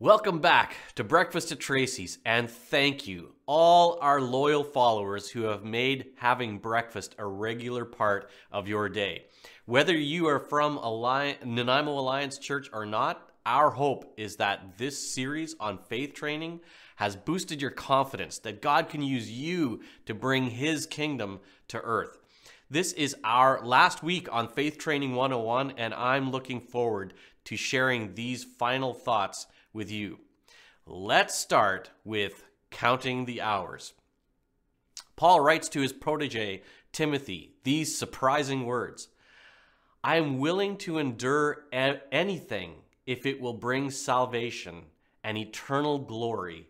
Welcome back to Breakfast at Tracy's, and thank you, all our loyal followers who have made having breakfast a regular part of your day. Whether you are from Alliance, Nanaimo Alliance Church or not, our hope is that this series on faith training has boosted your confidence that God can use you to bring His kingdom to earth. This is our last week on Faith Training 101, and I'm looking forward to sharing these final thoughts with you. Let's start with counting the hours. Paul writes to his protege, Timothy, these surprising words I am willing to endure anything if it will bring salvation and eternal glory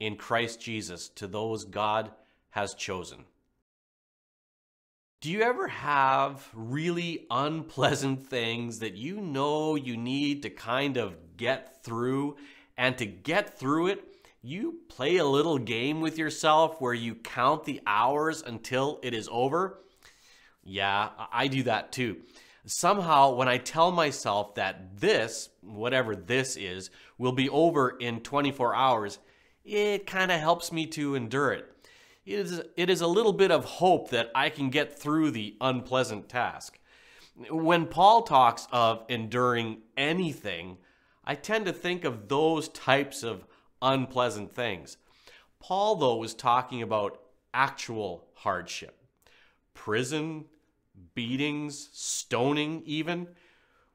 in Christ Jesus to those God has chosen. Do you ever have really unpleasant things that you know you need to kind of get through. And to get through it, you play a little game with yourself where you count the hours until it is over. Yeah, I do that too. Somehow, when I tell myself that this, whatever this is, will be over in 24 hours, it kind of helps me to endure it. It is, it is a little bit of hope that I can get through the unpleasant task. When Paul talks of enduring anything, I tend to think of those types of unpleasant things. Paul, though, was talking about actual hardship prison, beatings, stoning, even.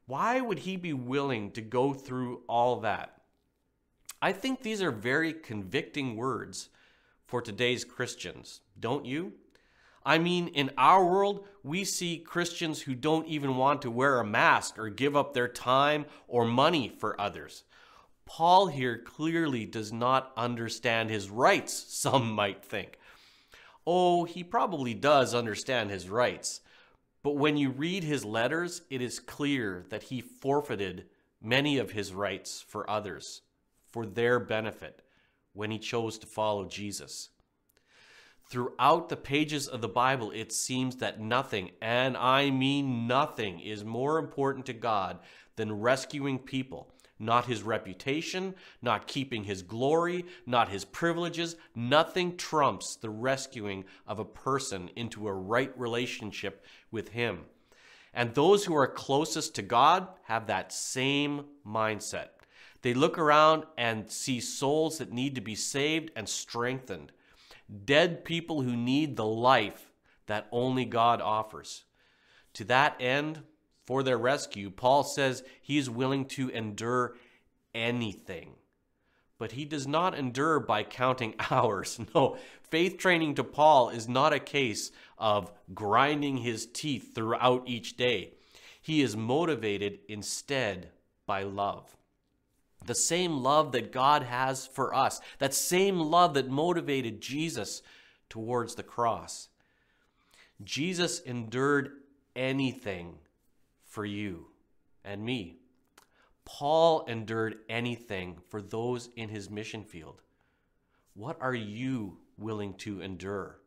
Why would he be willing to go through all that? I think these are very convicting words for today's Christians, don't you? I mean, in our world, we see Christians who don't even want to wear a mask or give up their time or money for others. Paul here clearly does not understand his rights, some might think. Oh, he probably does understand his rights. But when you read his letters, it is clear that he forfeited many of his rights for others, for their benefit, when he chose to follow Jesus throughout the pages of the Bible, it seems that nothing, and I mean nothing, is more important to God than rescuing people. Not his reputation, not keeping his glory, not his privileges. Nothing trumps the rescuing of a person into a right relationship with him. And those who are closest to God have that same mindset. They look around and see souls that need to be saved and strengthened dead people who need the life that only God offers. To that end, for their rescue, Paul says he is willing to endure anything. But he does not endure by counting hours. No, faith training to Paul is not a case of grinding his teeth throughout each day. He is motivated instead by love. The same love that God has for us, that same love that motivated Jesus towards the cross. Jesus endured anything for you and me. Paul endured anything for those in his mission field. What are you willing to endure?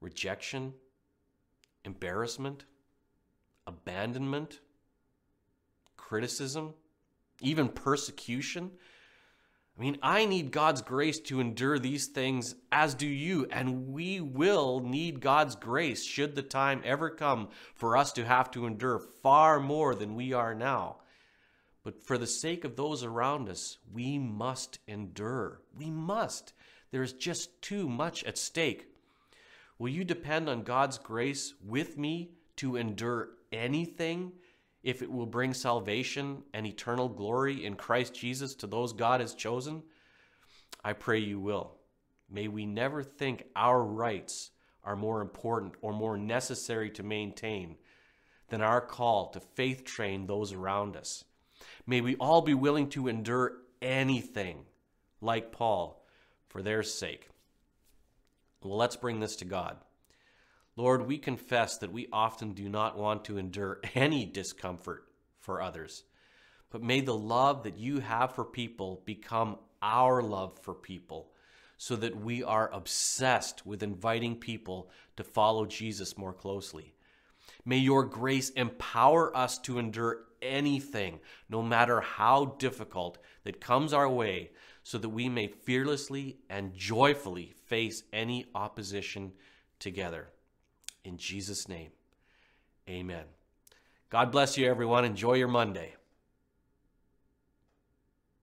Rejection? Embarrassment? Abandonment? Criticism? even persecution. I mean, I need God's grace to endure these things, as do you, and we will need God's grace should the time ever come for us to have to endure far more than we are now. But for the sake of those around us, we must endure. We must. There is just too much at stake. Will you depend on God's grace with me to endure anything? if it will bring salvation and eternal glory in Christ Jesus to those God has chosen? I pray you will. May we never think our rights are more important or more necessary to maintain than our call to faith train those around us. May we all be willing to endure anything, like Paul, for their sake. Well, let's bring this to God. Lord, we confess that we often do not want to endure any discomfort for others. But may the love that you have for people become our love for people so that we are obsessed with inviting people to follow Jesus more closely. May your grace empower us to endure anything, no matter how difficult, that comes our way, so that we may fearlessly and joyfully face any opposition together. In Jesus' name, amen. God bless you, everyone. Enjoy your Monday.